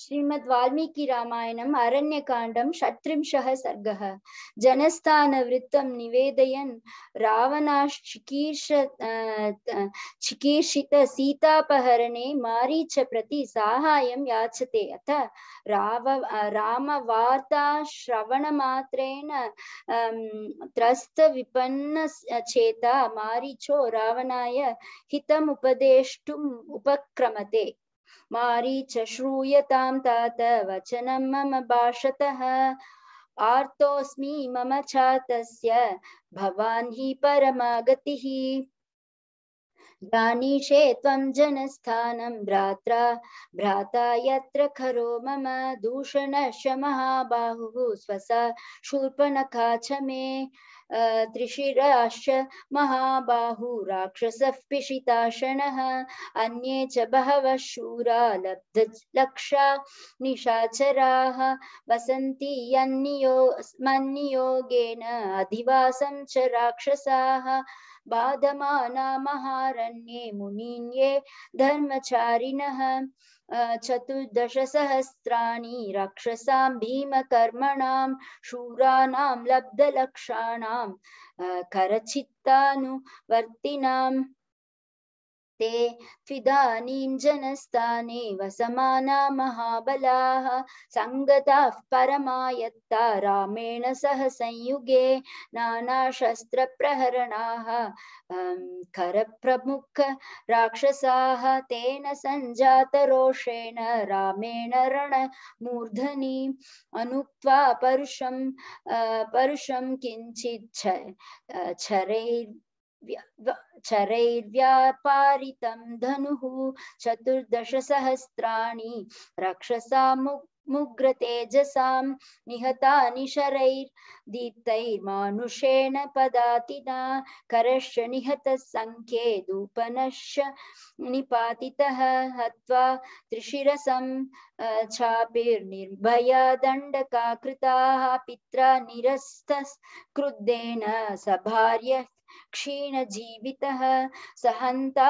श्रीमद् वाल्मीकि रामायणम् अरण्यकाण्डं षट्त्रिंशः सर्गः जनस्थानवृत्तं निवेदयन् रावणाश्चिकीर्ष चिकीर्षितसीतापहरणे मारीच प्रति साहाय्यं याचते अथ राव रामवार्ताश्रवणमात्रेण त्रस्तविपन्न चेता मारीचो रावणाय हितमुपदेष्टुम् उपक्रमते मरी श्रूयतां तात वचनं मम भाषतः आर्तोऽस्मि मम छात भवान् हि परमागतिः जानीषे त्वं जनस्थानं भ्रात्रा भ्राता यत्र खरो मम दूषणश महाबाहुः स्वसा शूर्पणखा च मे त्रिशिराश्च महाबाहु राक्षसः पिशिताशनः अन्ये च बहवः शूरा लब्धलक्षा निशाचराः वसन्ति यन्नियो मन्नियोगेन अधिवासं च राक्षसाः बाधमाना महारण्ये मुनीन्ये धर्मचारिणः चतुर्दशसहस्राणि राक्षसां भीमकर्मणां शूराणां लब्धलक्षाणां करचित्तानुवर्तिनां ते त्विदानीं जनस्थाने वसमाना महाबलाः सङ्गताः परमायत्ता रामेण सह संयुगे नानाशस्त्रप्रहरणाः खरप्रमुख अं, राक्षसाः तेन सञ्जातरोषेण रामेण रणमूर्धनि अनुक्त्वा परुषं अं, परुषं किञ्चित् अं, छरैर् चरैर्व्यापारितं धनुः चतुर्दशसहस्राणि रक्षसा मुग्रतेजसां निहतानि शरैर्दीप्तैर्मानुषेण पदातिना करश्च निहतः सङ्ख्ये दूपनश्च निपातितः हत्वा त्रिशिरसं चापिर्निर्भया दण्डकाकृताः पित्रा निरस्तक्रुद्धेन सभार्यः क्षीण जीवित सहंता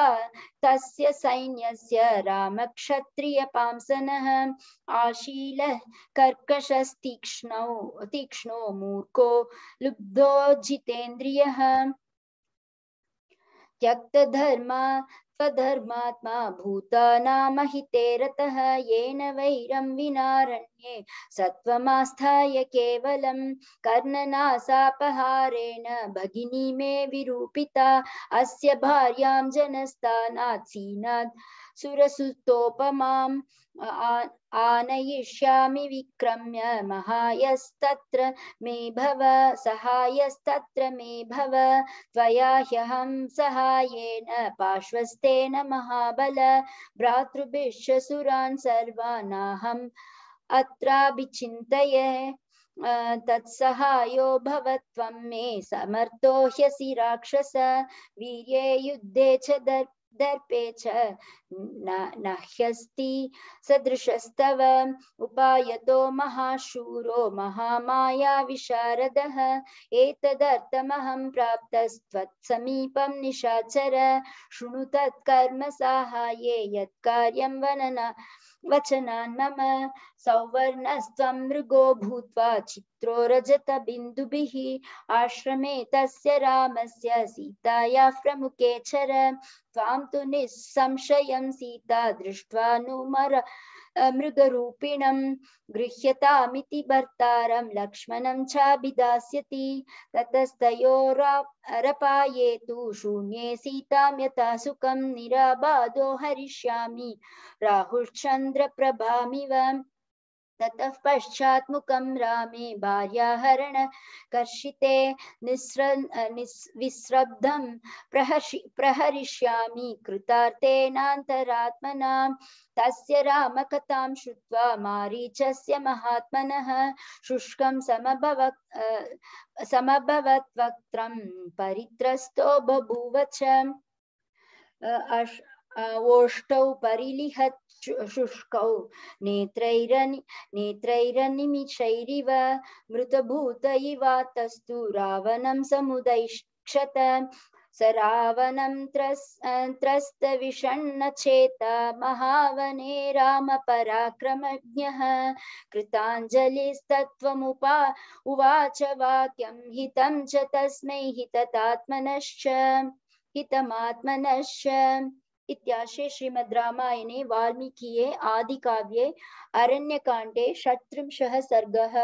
तस्य सैन्यस्य राम क्षत्रिय पांसन आशील कर्कश तीक्षण तीक्षण मूर्खो लुब्धो जितेन्द्रिय त्यक्त त्यक्तधर्मा धर्मात्मा भूतानामहिते रतः येन वैरं विनारण्ये सत्त्वमास्थाय केवलं कर्णनासापहारेण भगिनी मे विरूपिता अस्य भार्यां जनस्थानात् सीनात् सुरसुतोपमाम् आनयिष्यामि विक्रम्य महायस्तत्र मे भव सहायस्तत्र मे भव त्वया ह्यहं सहायेन पार्श्वस्ते तेन महाबल भ्रातृभिश्च सुरान् सर्वानाहम् अत्राभिचिन्तये तत्सहायो भवत्वं मे समर्थो ह्यसि राक्षस वीर्ये युद्धे च दर्प दर्पे च नह्यस्ति सदृशस्तव उपायतो महाशूरो महामायाविशारदः एतदर्थमहं प्राप्तस्त्वत्समीपं निशाचर शृणु तत्कर्म तत्कर्मसाहाय्ये यत्कार्यं वनना वचना मम सौवर्णस्त्वं मृगो भूत चित्रो रजत बिंदु आश्रमे तस्य से सीता प्रमुखे चर तां तो निःसंशयं सीता दृष्ट्वा नुमर मृगरूपिणं गृह्यतामिति भर्तारं लक्ष्मणं चाभिदास्यति ततस्तयोरपाये तु शून्ये सीतां यथा सुखं निराबाधो हरिष्यामि राहुश्चन्द्रप्रभामिव ततः पश्चात्मुखं रामे भार्याहरण कर्षिते निस्र विस्रब्धं प्रहर्षि प्रहरिष्यामि कृतार्थेनान्तरात्मना तस्य रामकथां श्रुत्वा मारीचस्य महात्मनः शुष्कं समभव परित्रस्तो बभूव च ओष्टौ परिलिहत् शुष्कौ नेत्रैरनि नेत्रैरनिमिषैरिव मृतभूत इवातस्तु रावणं समुदैक्षत स रावणं त्रस् त्रस्तविषण्णचेता महावने रामपराक्रमज्ञः कृताञ्जलिस्तत्त्वमुपा उवाच वाक्यं हितं च तस्मै हिततात्मनश्च हितमात्मनश्च इत्याशे श्रीमद् रामायणे वाल्मीकिये आदिकाव्ये अरण्यकाण्डे षट्त्रिंशः सर्गः